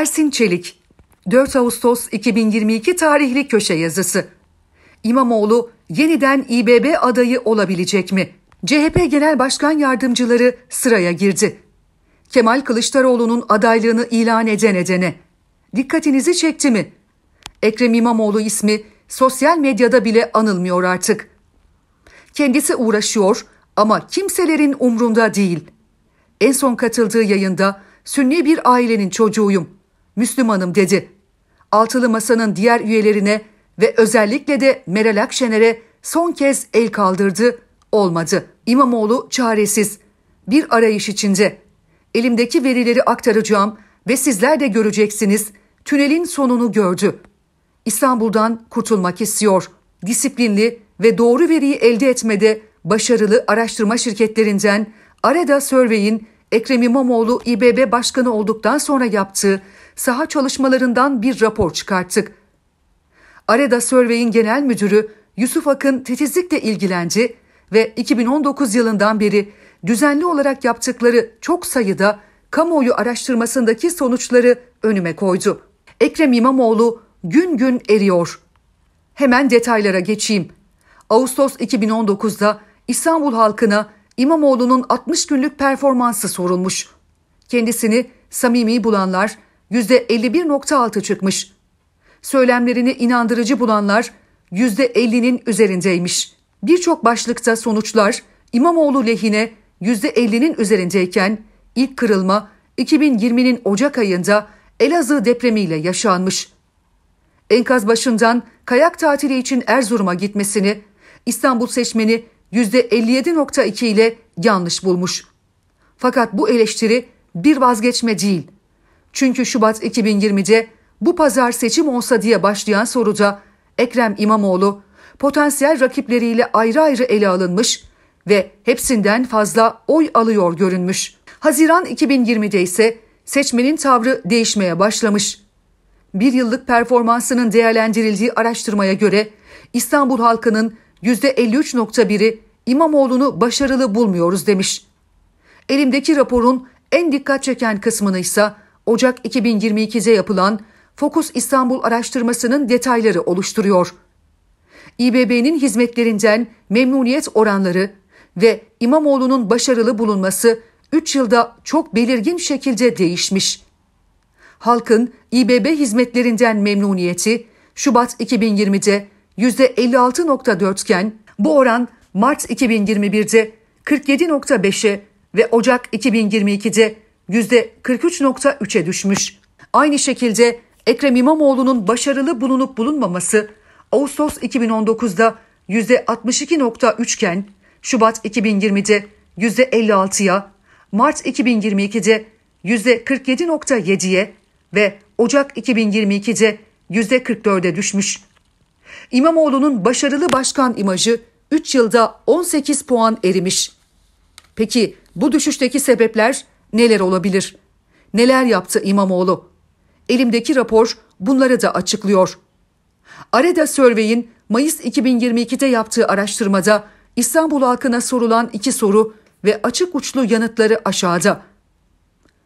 Ersin Çelik 4 Ağustos 2022 tarihli köşe yazısı. İmamoğlu yeniden İBB adayı olabilecek mi? CHP Genel Başkan Yardımcıları sıraya girdi. Kemal Kılıçdaroğlu'nun adaylığını ilan eden edene. Dikkatinizi çekti mi? Ekrem İmamoğlu ismi sosyal medyada bile anılmıyor artık. Kendisi uğraşıyor ama kimselerin umrunda değil. En son katıldığı yayında Sünni bir ailenin çocuğuyum. Müslümanım dedi. Altılı Masa'nın diğer üyelerine ve özellikle de Meral Akşener'e son kez el kaldırdı. Olmadı. İmamoğlu çaresiz. Bir arayış içinde. Elimdeki verileri aktaracağım ve sizler de göreceksiniz. Tünelin sonunu gördü. İstanbul'dan kurtulmak istiyor. Disiplinli ve doğru veriyi elde etmede başarılı araştırma şirketlerinden Areda Survey'in Ekrem İmamoğlu İBB Başkanı olduktan sonra yaptığı saha çalışmalarından bir rapor çıkarttık. Areda Survey'in genel müdürü Yusuf Akın titizlikle ilgilendi ve 2019 yılından beri düzenli olarak yaptıkları çok sayıda kamuoyu araştırmasındaki sonuçları önüme koydu. Ekrem İmamoğlu gün gün eriyor. Hemen detaylara geçeyim. Ağustos 2019'da İstanbul halkına İmamoğlu'nun 60 günlük performansı sorulmuş. Kendisini samimi bulanlar %51.6 çıkmış. Söylemlerini inandırıcı bulanlar %50'nin üzerindeymiş. Birçok başlıkta sonuçlar İmamoğlu lehine %50'nin üzerindeyken ilk kırılma 2020'nin Ocak ayında Elazığ depremiyle yaşanmış. Enkaz başından kayak tatili için Erzurum'a gitmesini İstanbul seçmeni %57.2 ile yanlış bulmuş. Fakat bu eleştiri bir vazgeçme değil, çünkü Şubat 2020'de bu pazar seçim olsa diye başlayan soruda Ekrem İmamoğlu potansiyel rakipleriyle ayrı ayrı ele alınmış ve hepsinden fazla oy alıyor görünmüş. Haziran 2020'de ise seçmenin tavrı değişmeye başlamış. Bir yıllık performansının değerlendirildiği araştırmaya göre İstanbul halkının %53.1'i İmamoğlu'nu başarılı bulmuyoruz demiş. Elimdeki raporun en dikkat çeken kısmını ise Ocak 2022'de yapılan Fokus İstanbul araştırmasının detayları oluşturuyor. İBB'nin hizmetlerinden memnuniyet oranları ve İmamoğlu'nun başarılı bulunması 3 yılda çok belirgin şekilde değişmiş. Halkın İBB hizmetlerinden memnuniyeti Şubat 2020'de %56.4 iken bu oran Mart 2021'de 47.5'e ve Ocak 2022'de %43.3'e düşmüş. Aynı şekilde Ekrem İmamoğlu'nun başarılı bulunup bulunmaması Ağustos 2019'da %62.3 iken Şubat 2020'de %56'ya, Mart 2022'de %47.7'ye ve Ocak 2022'de %44'e düşmüş. İmamoğlu'nun başarılı başkan imajı 3 yılda 18 puan erimiş. Peki bu düşüşteki sebepler Neler olabilir? Neler yaptı İmamoğlu? Elimdeki rapor bunları da açıklıyor. Areda Survey'in Mayıs 2022'de yaptığı araştırmada İstanbul halkına sorulan iki soru ve açık uçlu yanıtları aşağıda.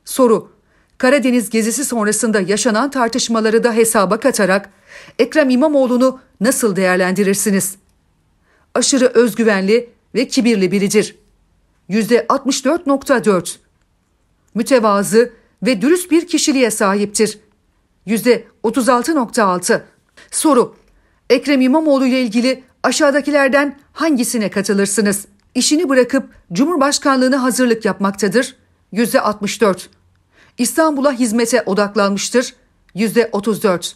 Soru: Karadeniz gezisi sonrasında yaşanan tartışmaları da hesaba katarak Ekrem İmamoğlu'nu nasıl değerlendirirsiniz? Aşırı özgüvenli ve kibirli biridir. %64.4 mütevazı ve dürüst bir kişiliğe sahiptir. %36.6 Soru Ekrem İmamoğlu ile ilgili aşağıdakilerden hangisine katılırsınız? İşini bırakıp Cumhurbaşkanlığına hazırlık yapmaktadır. %64 İstanbul'a hizmete odaklanmıştır. %34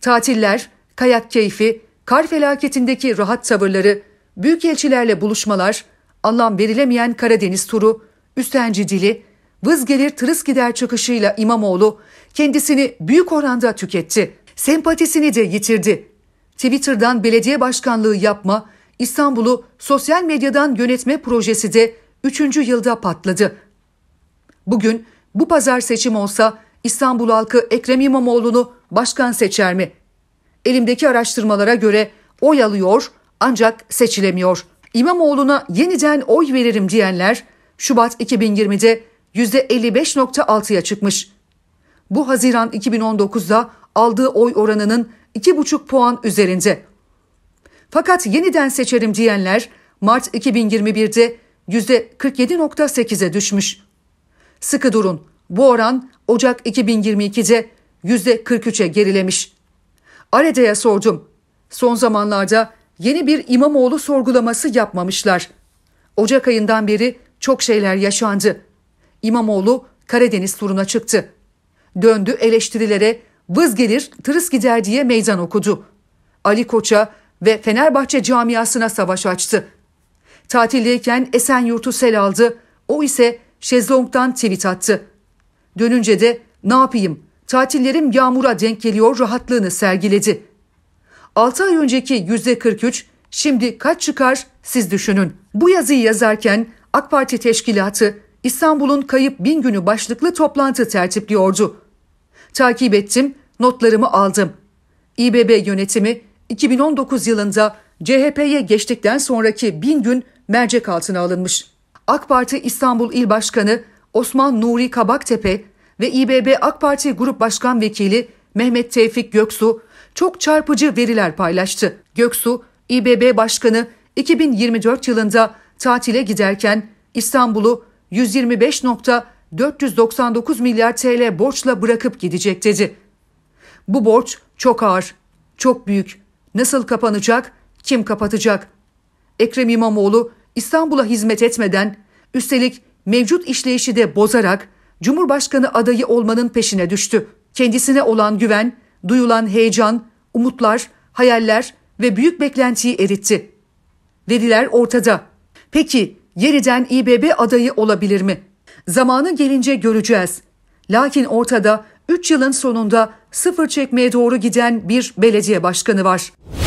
Tatiller, kayak keyfi, kar felaketindeki rahat tavırları, büyükelçilerle buluşmalar, anlam verilemeyen Karadeniz turu, Üstenci dili, vız gelir tırıs gider çıkışıyla İmamoğlu kendisini büyük oranda tüketti. Sempatisini de yitirdi. Twitter'dan belediye başkanlığı yapma, İstanbul'u sosyal medyadan yönetme projesi de 3. yılda patladı. Bugün bu pazar seçim olsa İstanbul halkı Ekrem İmamoğlu'nu başkan seçer mi? Elimdeki araştırmalara göre oy alıyor ancak seçilemiyor. İmamoğlu'na yeniden oy veririm diyenler Şubat 2020'de %55.6'ya çıkmış. Bu Haziran 2019'da aldığı oy oranının 2,5 puan üzerinde. Fakat yeniden seçerim diyenler Mart 2021'de %47.8'e düşmüş. Sıkı durun. Bu oran Ocak 2022'de %43'e gerilemiş. Areda'ya sordum. Son zamanlarda yeni bir İmamoğlu sorgulaması yapmamışlar. Ocak ayından beri çok şeyler yaşandı. İmamoğlu Karadeniz turuna çıktı. Döndü eleştirilere vız gelir tırıs gider diye meydan okudu. Ali Koç'a ve Fenerbahçe camiasına savaş açtı. Tatildeyken Esenyurt'u sel aldı. O ise şezlongdan tweet attı. Dönünce de ne yapayım tatillerim yağmura denk geliyor rahatlığını sergiledi. 6 ay önceki %43 şimdi kaç çıkar siz düşünün. Bu yazıyı yazarken AK Parti teşkilatı İstanbul'un kayıp bin günü başlıklı toplantı tertipliyordu. Takip ettim, notlarımı aldım. İBB yönetimi 2019 yılında CHP'ye geçtikten sonraki bin gün mercek altına alınmış. AK Parti İstanbul İl Başkanı Osman Nuri Kabaktepe ve İBB AK Parti Grup Başkan Vekili Mehmet Tevfik Göksu çok çarpıcı veriler paylaştı. Göksu, İBB Başkanı 2024 yılında tatile giderken İstanbul'u 125.499 milyar TL borçla bırakıp gidecek dedi. Bu borç çok ağır, çok büyük. Nasıl kapanacak? Kim kapatacak? Ekrem İmamoğlu İstanbul'a hizmet etmeden, üstelik mevcut işleyişi de bozarak Cumhurbaşkanı adayı olmanın peşine düştü. Kendisine olan güven, duyulan heyecan, umutlar, hayaller ve büyük beklentiyi eritti. Veriler ortada. Peki yeniden İBB adayı olabilir mi? Zamanı gelince göreceğiz. Lakin ortada 3 yılın sonunda sıfır çekmeye doğru giden bir belediye başkanı var.